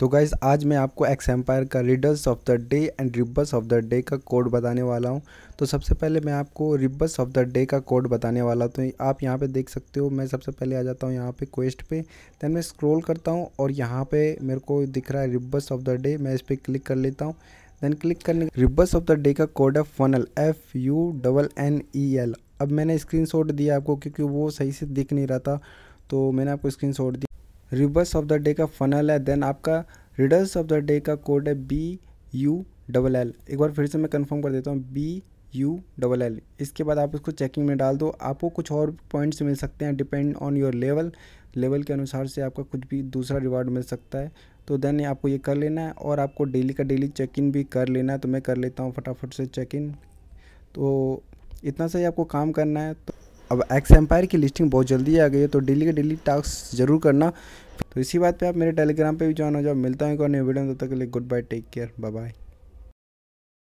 तो गाइज़ आज मैं आपको एक्स एम्पायर का riddles of the day and rebus of the day का कोड बताने वाला हूँ तो सबसे पहले मैं आपको रिब्बस ऑफ द डे का कोड बताने वाला तो आप यहाँ पे देख सकते हो मैं सबसे पहले आ जाता हूँ यहाँ पे क्वेस्ट पे दैन मैं स्क्रॉल करता हूँ और यहाँ पे मेरे को दिख रहा है रिब्बस ऑफ द डे मैं इस पर क्लिक कर लेता हूँ देन क्लिक करने रिब्बस ऑफ द डे का कोड है funnel F U double N E L अब मैंने स्क्रीन दिया आपको क्योंकि वो सही से दिख नहीं रहा था तो मैंने आपको स्क्रीन दिया रिवर्स ऑफ द डे का फनल है देन आपका रिडर्स ऑफ द डे का कोड है बी यू डबल एल एक बार फिर से मैं कंफर्म कर देता हूँ बी यू डबल एल इसके बाद आप इसको चेकिंग में डाल दो आपको कुछ और पॉइंट्स मिल सकते हैं depend on your level level के अनुसार से आपका कुछ भी दूसरा रिवार्ड मिल सकता है तो देन आपको ये कर लेना है और आपको डेली का डेली चेक इन भी कर लेना है तो मैं कर लेता हूँ फटाफट से चेक इन तो इतना सा ही आपको काम करना है तो अब एक्स एम्पायर की लिस्टिंग बहुत जल्दी आ गई है तो डेली के डेली टास्क जरूर करना तो इसी बात पे आप मेरे टेलीग्राम पे भी ज्वाइन हो जाओ मिलता है एक और न्यू वीडियो में तब तक के लिए good bye take care bye bye